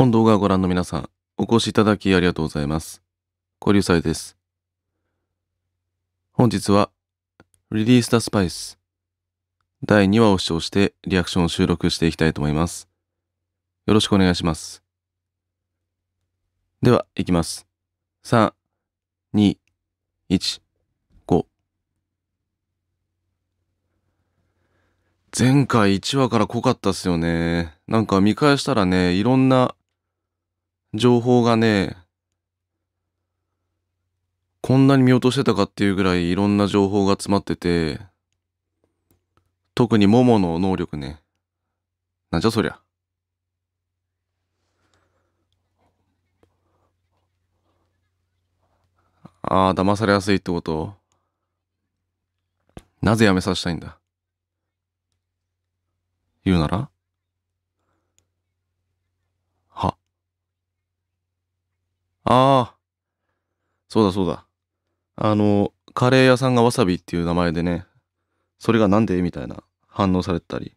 本動画をご覧の皆さん、お越しいただきありがとうございます。小流祭です。本日は、リリースタスパイス第2話を視聴してリアクションを収録していきたいと思います。よろしくお願いします。では、いきます。3、2、1、5。前回1話から濃かったっすよね。なんか見返したらね、いろんな情報がね、こんなに見落としてたかっていうぐらいいろんな情報が詰まってて、特にモモの能力ね。なんじゃそりゃ。ああ、騙されやすいってことなぜやめさせたいんだ言うならああ。そうだそうだ。あの、カレー屋さんがわさびっていう名前でね、それがなんでみたいな反応されてたり。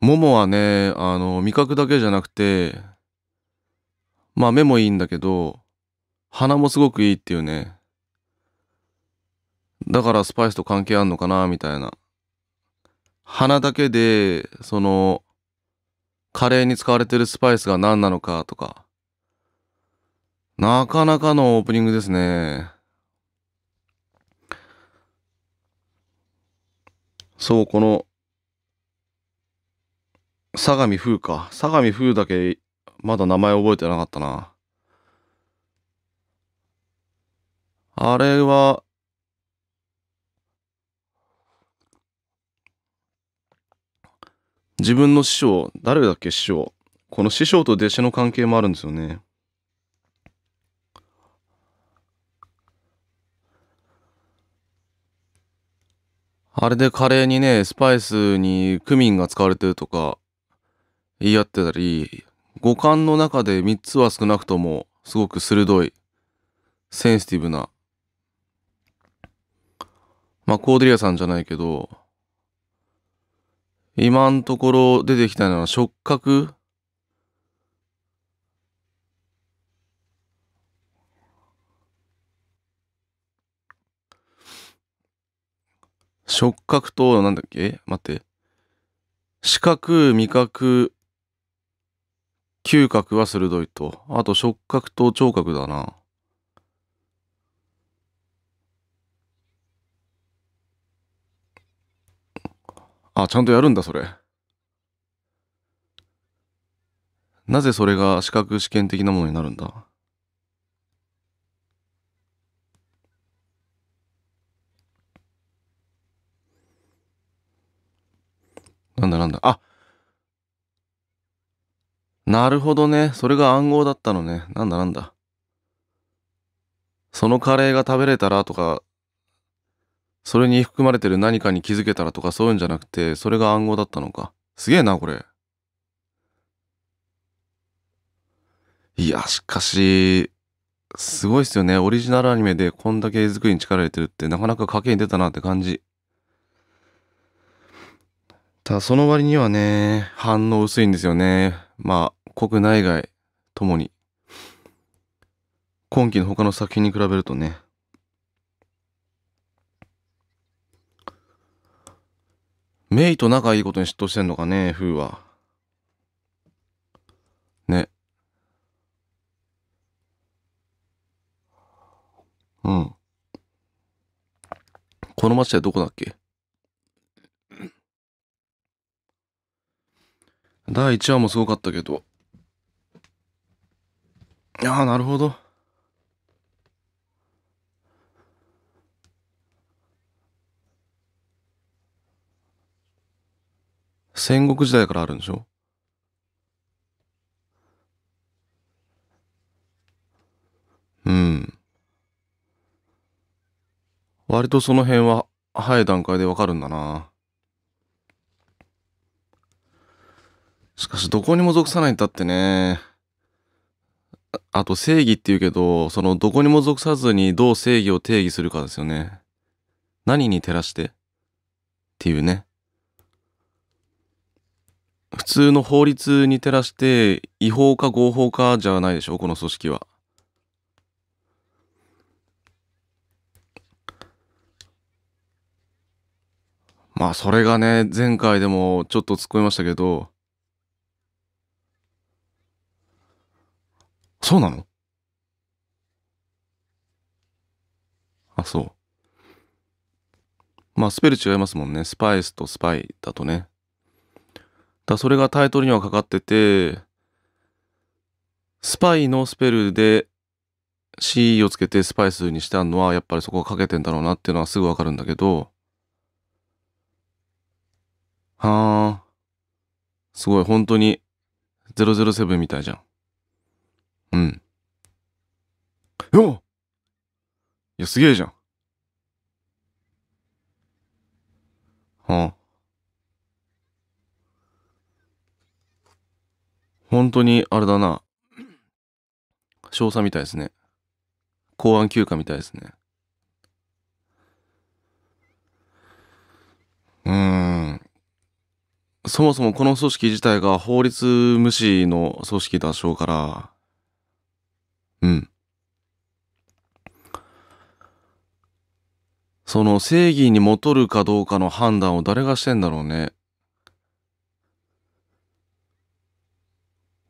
ももはね、あの、味覚だけじゃなくて、まあ目もいいんだけど、鼻もすごくいいっていうね。だからスパイスと関係あんのかなみたいな。鼻だけで、その、カレーに使われてるスパイスが何なのかとか。なかなかのオープニングですね。そう、この、相模風か。相模風だけ、まだ名前覚えてなかったな。あれは、自分の師匠、誰だっけ師匠。この師匠と弟子の関係もあるんですよね。あれでカレーにね、スパイスにクミンが使われてるとか言い合ってたり、五感の中で3つは少なくともすごく鋭い、センシティブな、まあコーデリアさんじゃないけど、今んところ出てきたのは触覚触覚と、なんだっけ待って。視覚、味覚、嗅覚は鋭いと。あと触覚と聴覚だな。あ、ちゃんとやるんだ、それ。なぜそれが視覚試験的なものになるんだなんだなんだ。あなるほどね。それが暗号だったのね。なんだなんだ。そのカレーが食べれたらとか、それに含まれてる何かに気づけたらとかそういうんじゃなくて、それが暗号だったのか。すげえな、これ。いや、しかし、すごいっすよね。オリジナルアニメでこんだけ絵作りに力入れてるってなかなか賭けに出たなって感じ。ただその割にはね、反応薄いんですよね。まあ、国内外ともに。今期の他の作品に比べるとね。メイと仲いいことに嫉妬してんのかね、風は。ね。うん。この街ってどこだっけ第1話もすごかったけど。ああ、なるほど。戦国時代からあるんでしょうん。割とその辺は早い段階でわかるんだな。しかしどこにも属さないんだってね。あと正義っていうけど、そのどこにも属さずにどう正義を定義するかですよね。何に照らしてっていうね。普通の法律に照らして違法か合法かじゃないでしょ、この組織は。まあそれがね、前回でもちょっと突っ込みましたけど、そうなのあ、そう。まあ、スペル違いますもんね。スパイスとスパイだとね。だそれがタイトルにはかかってて、スパイのスペルで C をつけてスパイスにしたのは、やっぱりそこがかけてんだろうなっていうのはすぐわかるんだけど、はあ、すごい、本当に007みたいじゃん。うん。よいや、すげえじゃん。はあ。本当に、あれだな。少佐みたいですね。公安休暇みたいですね。うーん。そもそもこの組織自体が法律無視の組織だしょうから、うん。その正義に戻るかどうかの判断を誰がしてんだろうね。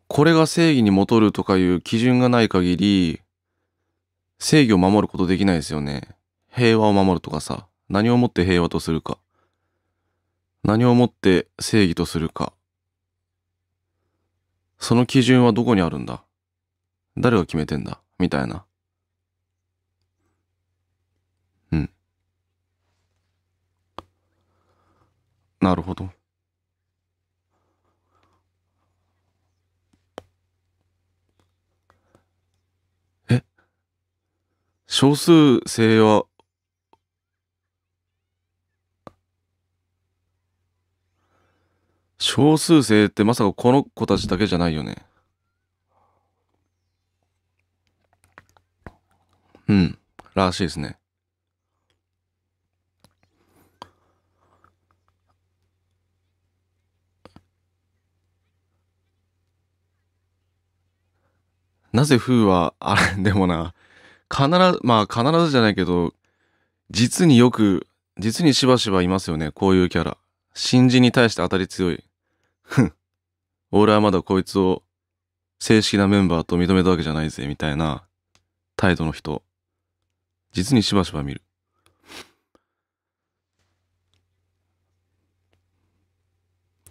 これが正義に戻るとかいう基準がない限り、正義を守ることできないですよね。平和を守るとかさ。何をもって平和とするか。何をもって正義とするか。その基準はどこにあるんだ誰が決めてんだみたいな。うん。なるほど。え少数制は少数生ってまさかこの子たちだけじゃないよね。うん。らしいですね。なぜ風は、あれ、でもな、必ず、まあ必ずじゃないけど、実によく、実にしばしばいますよね、こういうキャラ。新人に対して当たり強い。ふん。俺はまだこいつを正式なメンバーと認めたわけじゃないぜ、みたいな態度の人。実にしばしば見る。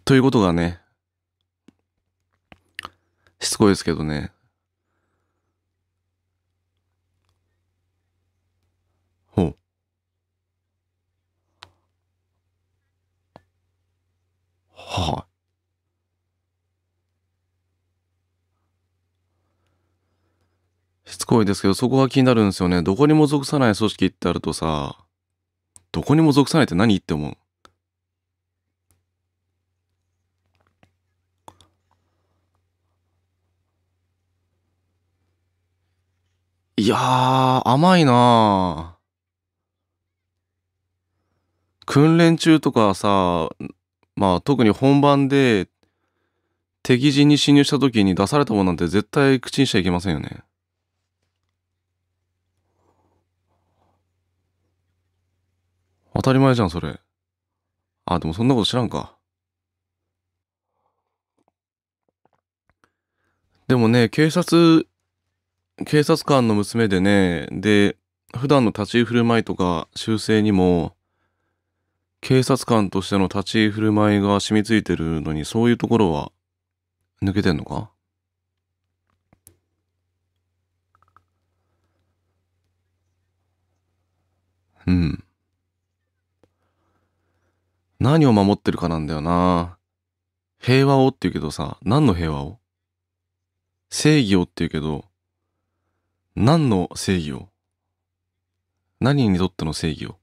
ということがね、しつこいですけどね、ほう。はい、あ、つこいですけど、そこが気になるんですよね。どこにも属さない組織ってあるとさ、どこにも属さないって何って思う。いやー、甘いな訓練中とかさ、まあ特に本番で敵陣に侵入した時に出されたものなんて絶対口にしちゃいけませんよね。当たり前じゃん、それ。あ、でもそんなこと知らんか。でもね、警察、警察官の娘でね、で、普段の立ち居振る舞いとか修正にも、警察官としての立ち居振る舞いが染みついてるのに、そういうところは抜けてんのかうん。何を守ってるかなんだよな。平和をって言うけどさ、何の平和を正義をって言うけど、何の正義を何にとっての正義を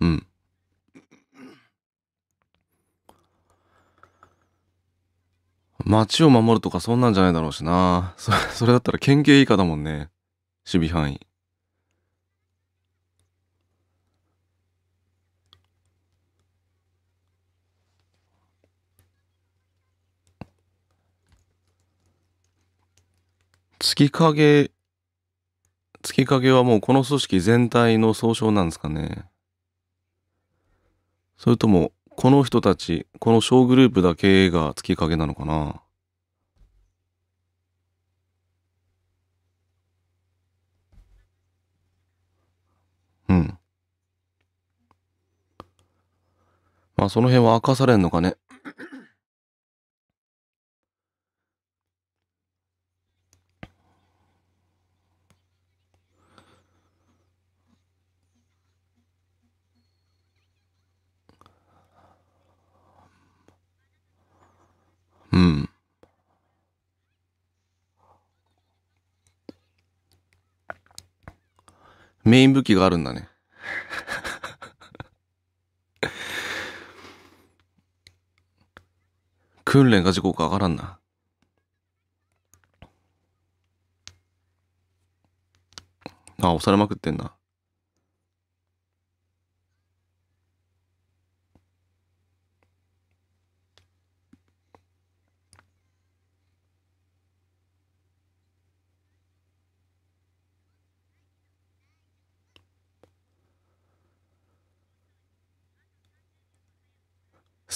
うん。街を守るとかそんなんじゃないだろうしな。それだったら県警以下だもんね。守備範囲。月影、月影はもうこの組織全体の総称なんですかね。それとも、この人たち、この小グループだけが月影なのかなうん。まあその辺は明かされんのかね。メイン武器があるんだね 訓練が時故かからんな。あ、押されまくってんな。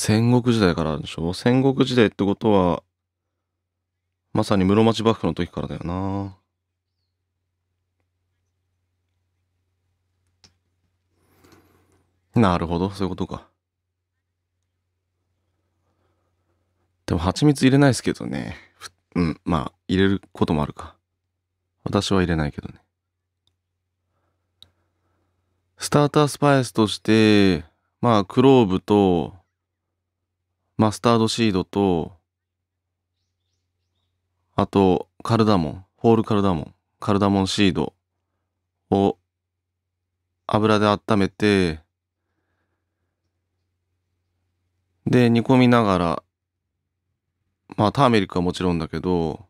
戦国時代からあるでしょ戦国時代ってことは、まさに室町幕府の時からだよな。なるほど、そういうことか。でも蜂蜜入れないですけどね。うん、まあ、入れることもあるか。私は入れないけどね。スタータースパイスとして、まあ、クローブと、マスタードシードと、あと、カルダモン、ホールカルダモン、カルダモンシードを油で温めて、で、煮込みながら、まあ、ターメリックはもちろんだけど、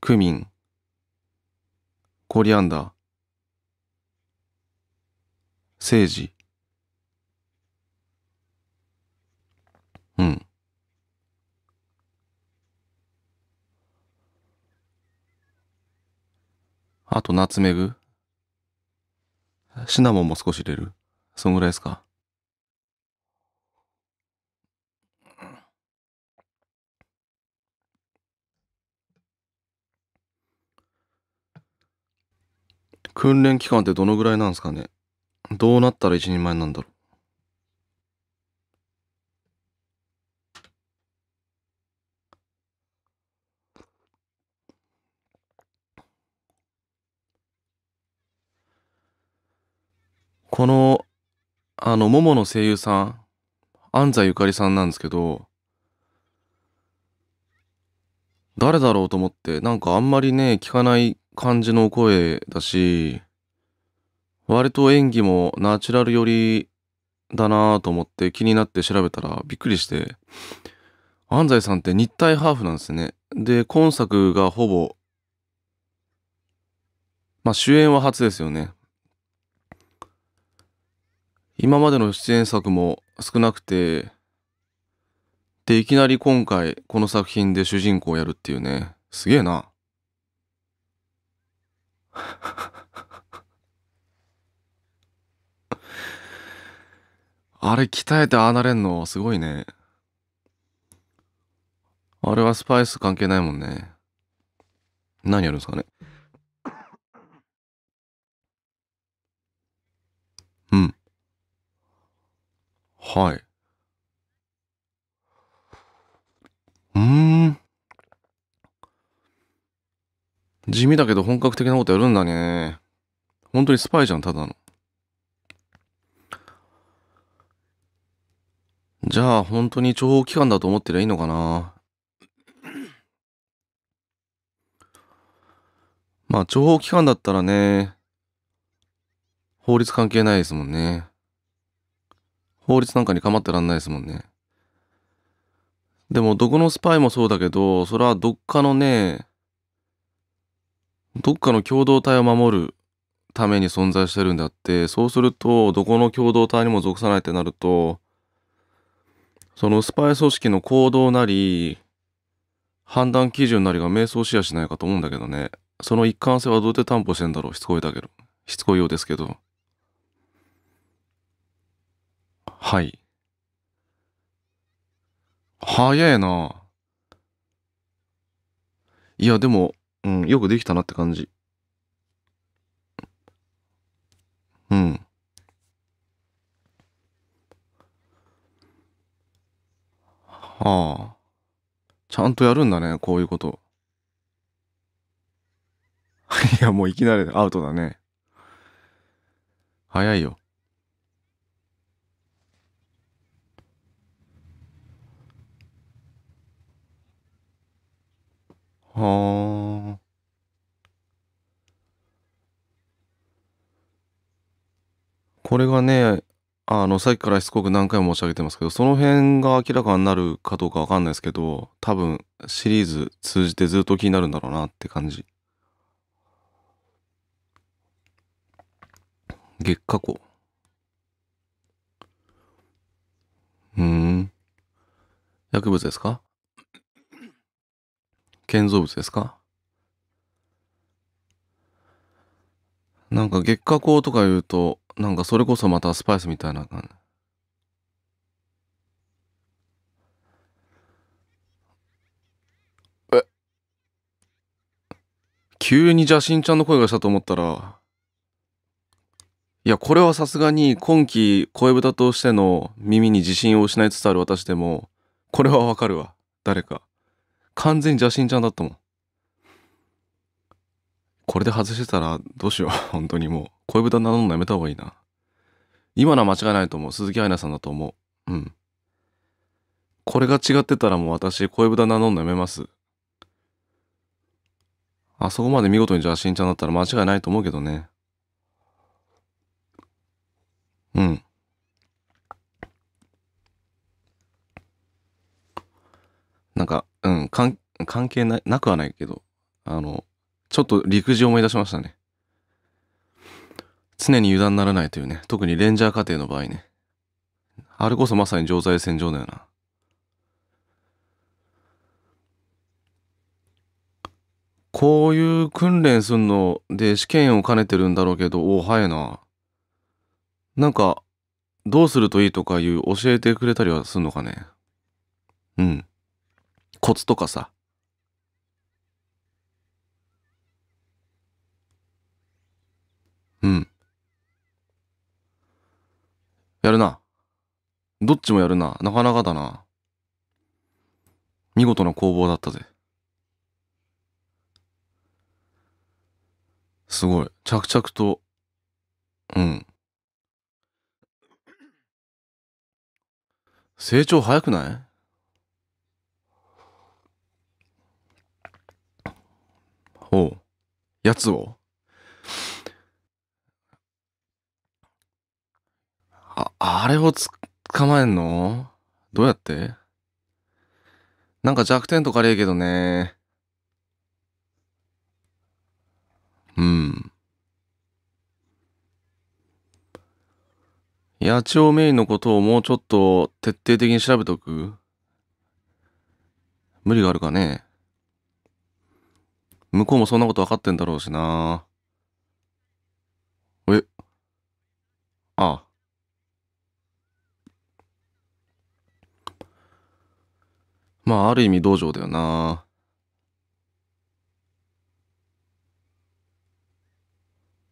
クミン、コリアンダー、セージ、うん。あと、ナツメグシナモンも少し入れるそんぐらいですか訓練期間ってどのぐらいなんですかねどうなったら一人前なんだろうこの、あの、ももの声優さん、安西ゆかりさんなんですけど、誰だろうと思って、なんかあんまりね、聞かない感じの声だし、割と演技もナチュラル寄りだなぁと思って気になって調べたらびっくりして、安西さんって日体ハーフなんですね。で、今作がほぼ、まあ主演は初ですよね。今までの出演作も少なくてでいきなり今回この作品で主人公をやるっていうねすげえな あれ鍛えてああなれんのすごいねあれはスパイス関係ないもんね何やるんですかねはい。うん。地味だけど本格的なことやるんだね。本当にスパイじゃん、ただの。じゃあ、本当に諜報機関だと思ってりゃいいのかな。まあ、諜報機関だったらね、法律関係ないですもんね。法律なんかに構ってらんないですもんね。でも、どこのスパイもそうだけど、それはどっかのね、どっかの共同体を守るために存在してるんであって、そうすると、どこの共同体にも属さないってなると、そのスパイ組織の行動なり、判断基準なりが迷走しやしないかと思うんだけどね。その一貫性はどうやって担保してんだろうしつこいだけど。しつこいようですけど。はい。早えな。いや、でも、うん、よくできたなって感じ。うん。はあ。ちゃんとやるんだね、こういうこと。いや、もういきなりアウトだね。早いよ。はあ。これがね、あの、さっきからしつこく何回も申し上げてますけど、その辺が明らかになるかどうかわかんないですけど、多分シリーズ通じてずっと気になるんだろうなって感じ。月下湖。うん。薬物ですか建造物ですかなんか月下光とか言うと、なんかそれこそまたスパイスみたいな感じ。え急に邪神ちゃんの声がしたと思ったら、いや、これはさすがに今季声豚としての耳に自信を失いつつある私でも、これはわかるわ。誰か。完全に邪神ちゃんだったもんこれで外してたらどうしよう 本当にもう恋豚なのやめた方がいいな今のは間違いないと思う鈴木愛菜さんだと思ううんこれが違ってたらもう私恋豚なのやめますあそこまで見事に邪神ちゃんだったら間違いないと思うけどねうんなんかうん、関係ななくはないけど、あの、ちょっと陸自を思い出しましたね。常に油断ならないというね、特にレンジャー家庭の場合ね。あれこそまさに常在戦場だよな。こういう訓練すんので試験を兼ねてるんだろうけど、おお、早いな。なんか、どうするといいとかいう教えてくれたりはすんのかね。うん。コツとかさうんやるなどっちもやるななかなかだな見事な攻防だったぜすごい着々とうん成長早くないおやつをあ、あれを捕まえんのどうやってなんか弱点とかねえけどね。うん。野鳥メインのことをもうちょっと徹底的に調べとく無理があるかね向こうもそんなこと分かってんだろうしな。えああ。まあ、ある意味道場だよな。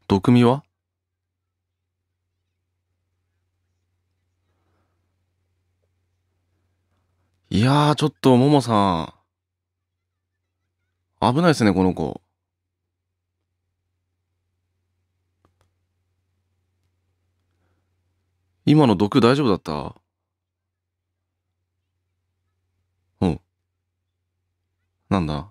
毒味はいやちょっとももさん危ないですね、この子。今の毒大丈夫だったうん。なんだ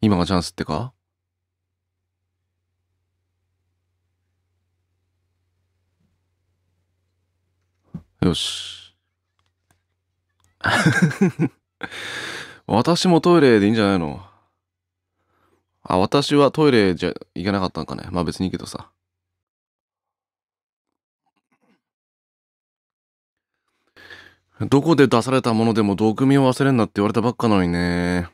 今がチャンスってかよし。私もトイレでいいんじゃないのあ、私はトイレじゃ行けなかったんかね。まあ別にいいけどさ。どこで出されたものでも毒味を忘れんなって言われたばっかなのにね。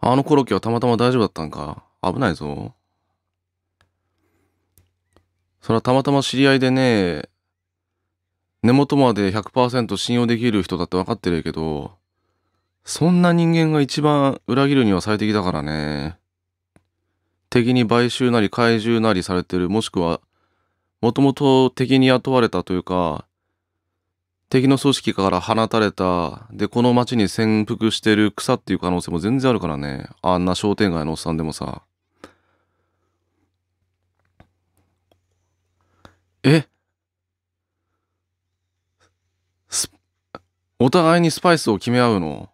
あのコロッケはたまたま大丈夫だったんか。危ないぞ。それはたまたま知り合いでね、根元まで100%信用できる人だって分かってるけど、そんな人間が一番裏切るには最適だからね。敵に買収なり怪獣なりされてる、もしくは、もともと敵に雇われたというか、敵の組織から放たれた、で、この町に潜伏してる草っていう可能性も全然あるからね。あんな商店街のおっさんでもさ。えお互いにスパイスを決め合うの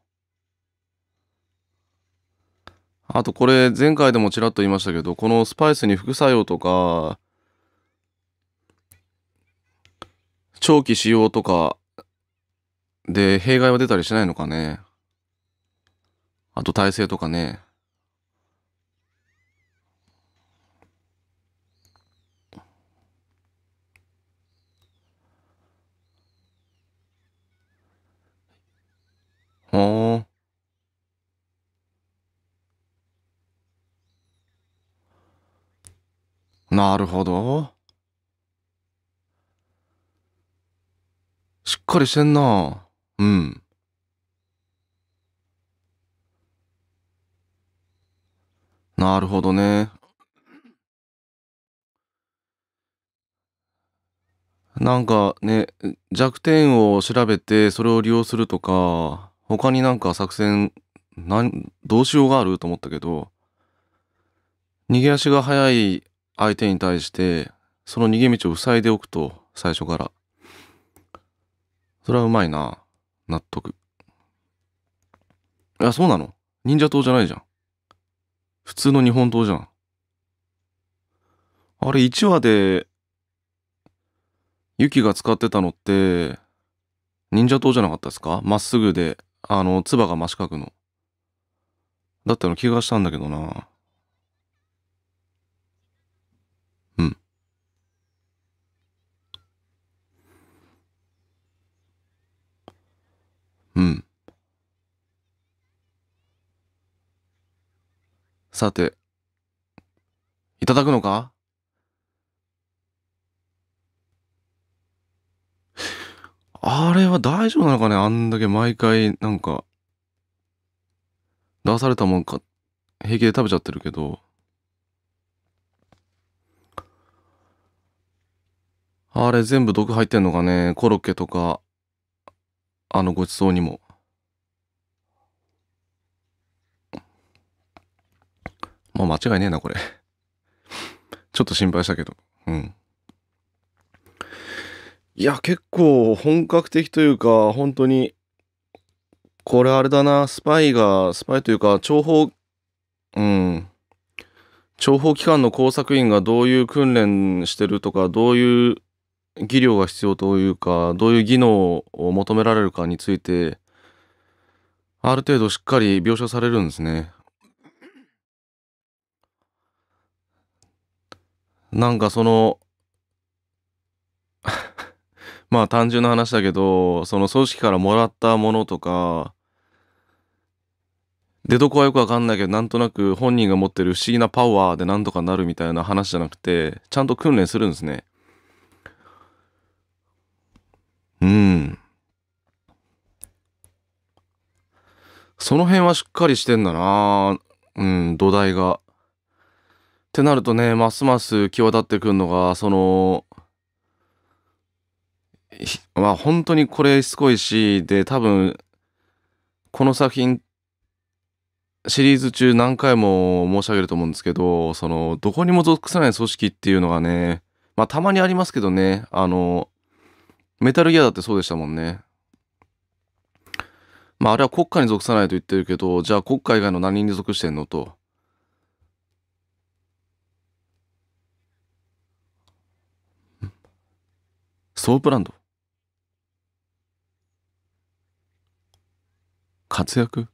あとこれ前回でもちらっと言いましたけどこのスパイスに副作用とか長期使用とかで弊害は出たりしないのかねあと耐性とかねほう。なるほど。しっかりしてんな。うん。なるほどね。なんかね、弱点を調べてそれを利用するとか、他になんか作戦なんどうしようがあると思ったけど逃げ足が速い相手に対してその逃げ道を塞いでおくと最初からそれはうまいな納得いやそうなの忍者党じゃないじゃん普通の日本刀じゃんあれ1話でユキが使ってたのって忍者刀じゃなかったですかまっすぐであの、つばが真四角の。だったの気がしたんだけどな。うん。うん。さて、いただくのかあれは大丈夫なのかねあんだけ毎回なんか、出されたもんか、平気で食べちゃってるけど。あれ全部毒入ってんのかねコロッケとか、あのごちそうにも。まう間違いねえな、これ。ちょっと心配したけど。うん。いや、結構本格的というか、本当に、これあれだな、スパイが、スパイというか、諜報、うん、諜報機関の工作員がどういう訓練してるとか、どういう技量が必要というか、どういう技能を求められるかについて、ある程度しっかり描写されるんですね。なんかそのまあ単純な話だけどその組織からもらったものとか出どこはよくわかんないけどなんとなく本人が持ってる不思議なパワーでなんとかなるみたいな話じゃなくてちゃんと訓練するんですね。うん。その辺はしっかりしてんだなうん土台が。ってなるとねますます際立ってくるのがそのまあ本当にこれしつこいしで多分この作品シリーズ中何回も申し上げると思うんですけどそのどこにも属さない組織っていうのがねまあたまにありますけどねあのメタルギアだってそうでしたもんねまああれは国家に属さないと言ってるけどじゃあ国家以外の何に属してんのとソープランド活躍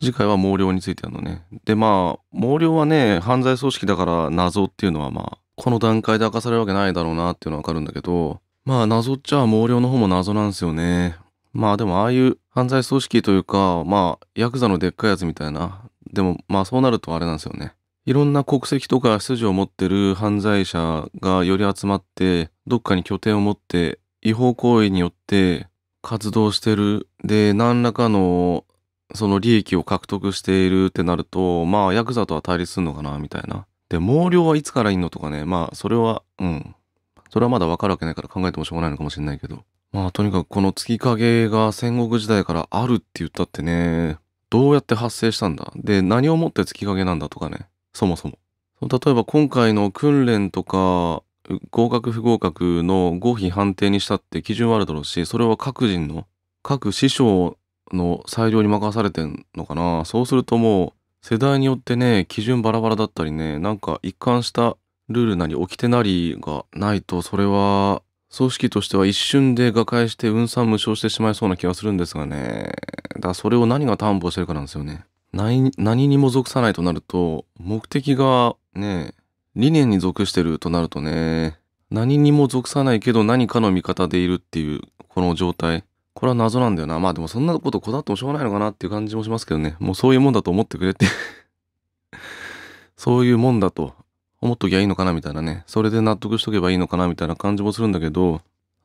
次回は毛量についてのねでまあ毛量はね犯罪組織だから謎っていうのはまあこの段階で明かされるわけないだろうなっていうのはわかるんだけどまあ謎っちゃ毛量の方も謎なんですよねまあでもああいう犯罪組織というかまあヤクザのでっかいやつみたいなでもまあそうなるとあれなんですよねいろんな国籍とか筋を持ってる犯罪者がより集まって、どっかに拠点を持って、違法行為によって活動してる。で、何らかの、その利益を獲得しているってなると、まあ、ヤクザとは対立するのかな、みたいな。で、毛量はいつからいいのとかね、まあ、それは、うん。それはまだわかるわけないから考えてもしょうがないのかもしれないけど。まあ、とにかくこの月影が戦国時代からあるって言ったってね、どうやって発生したんだで、何をもって月影なんだとかね。そもそも。例えば今回の訓練とか合格不合格の合否判定にしたって基準はあるだろうしそれは各人の各師匠の裁量に任されてんのかなそうするともう世代によってね基準バラバラだったりねなんか一貫したルールなり掟なりがないとそれは組織としては一瞬で瓦解して運算無償してしまいそうな気がするんですがねだからそれを何が担保してるかなんですよね。何にも属さないとなると目的がね理念に属してるとなるとね何にも属さないけど何かの味方でいるっていうこの状態これは謎なんだよなまあでもそんなことこだわってもしょうがないのかなっていう感じもしますけどねもうそういうもんだと思ってくれって そういうもんだと思っときゃいいのかなみたいなねそれで納得しとけばいいのかなみたいな感じもするんだけど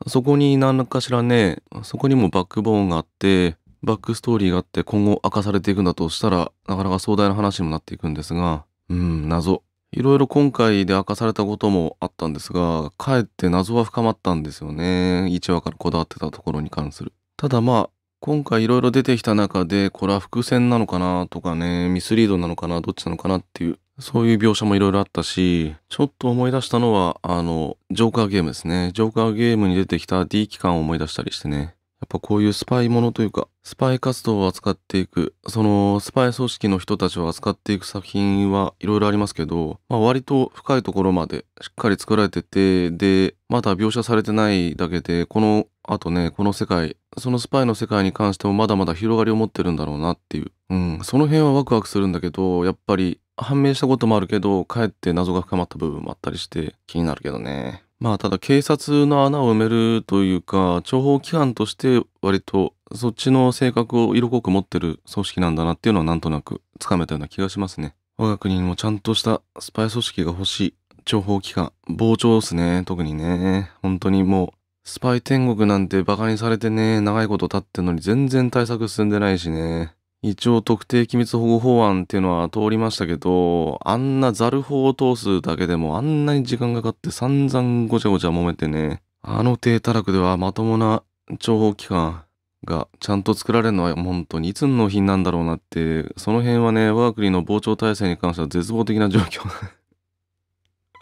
そこに何らかしらねそこにもバックボーンがあってバックストーリーがあって今後明かされていくんだとしたらなかなか壮大な話にもなっていくんですがうん謎いろいろ今回で明かされたこともあったんですがかえって謎は深まったんですよね1話からこだわってたところに関するただまあ今回いろいろ出てきた中でこれは伏線なのかなとかねミスリードなのかなどっちなのかなっていうそういう描写もいろいろあったし、ちょっと思い出したのは、あの、ジョーカーゲームですね。ジョーカーゲームに出てきた D 機関を思い出したりしてね。やっぱこういうスパイものというか、スパイ活動を扱っていく、そのスパイ組織の人たちを扱っていく作品はいろいろありますけど、まあ、割と深いところまでしっかり作られてて、で、まだ描写されてないだけで、この後ね、この世界、そのスパイの世界に関してもまだまだ広がりを持ってるんだろうなっていう。うん、その辺はワクワクするんだけど、やっぱり判明したこともあるけど、かえって謎が深まった部分もあったりして気になるけどね。まあただ警察の穴を埋めるというか諜報機関として割とそっちの性格を色濃く持ってる組織なんだなっていうのはなんとなくつかめたような気がしますね我が国にもちゃんとしたスパイ組織が欲しい諜報機関傍聴ですね特にね本当にもうスパイ天国なんてバカにされてね長いこと経ってんのに全然対策進んでないしね一応特定機密保護法案っていうのは通りましたけど、あんなザル法を通すだけでもあんなに時間がかかって散々ごちゃごちゃ揉めてね、あの低たらくではまともな情報機関がちゃんと作られるのは本当にいつの品なんだろうなって、その辺はね、我が国の膨張体制に関しては絶望的な状況。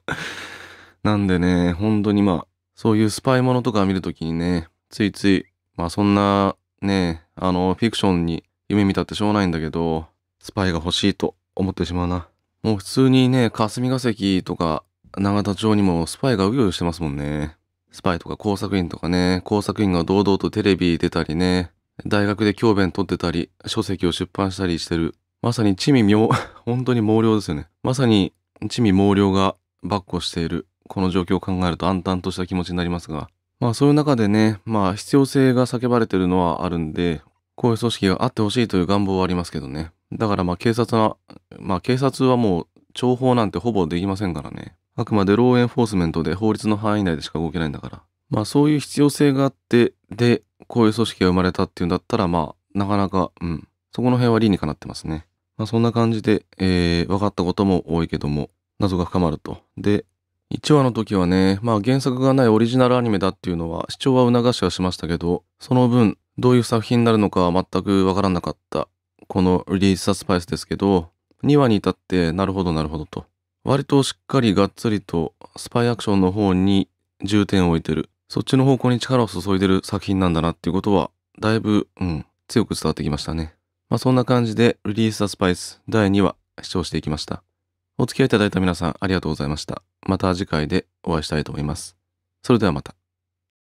なんでね、本当にまあ、そういうスパイものとか見るときにね、ついつい、まあそんなね、あの、フィクションに夢見たってしょうがないんだけど、スパイが欲しいと思ってしまうな。もう普通にね、霞が関とか永田町にもスパイがうようよしてますもんね。スパイとか工作員とかね、工作員が堂々とテレビ出たりね、大学で教鞭取ってたり、書籍を出版したりしてる。まさに地味妙、本当に毛量ですよね。まさに地味毛量が跋扈している。この状況を考えると暗淡とした気持ちになりますが。まあそういう中でね、まあ必要性が叫ばれてるのはあるんで、こういう組織があってほしいという願望はありますけどね。だからまあ警察は、まあ警察はもう情報なんてほぼできませんからね。あくまでローエンフォースメントで法律の範囲内でしか動けないんだから。まあそういう必要性があって、で、こういう組織が生まれたっていうんだったら、まあなかなか、うん、そこの辺は理にかなってますね。まあそんな感じで、えー、分かったことも多いけども、謎が深まると。で、1話の時はね、まあ原作がないオリジナルアニメだっていうのは視聴は促しはしましたけど、その分、どういう作品になるのかは全くわからなかった。このリリース・サスパイスですけど、2話に至ってなるほどなるほどと。割としっかりがっつりとスパイアクションの方に重点を置いてる。そっちの方向に力を注いでる作品なんだなっていうことは、だいぶ、うん、強く伝わってきましたね。まあそんな感じで、リリース・ザ・スパイス第2話、視聴していきました。お付き合いいただいた皆さんありがとうございました。また次回でお会いしたいと思います。それではまた。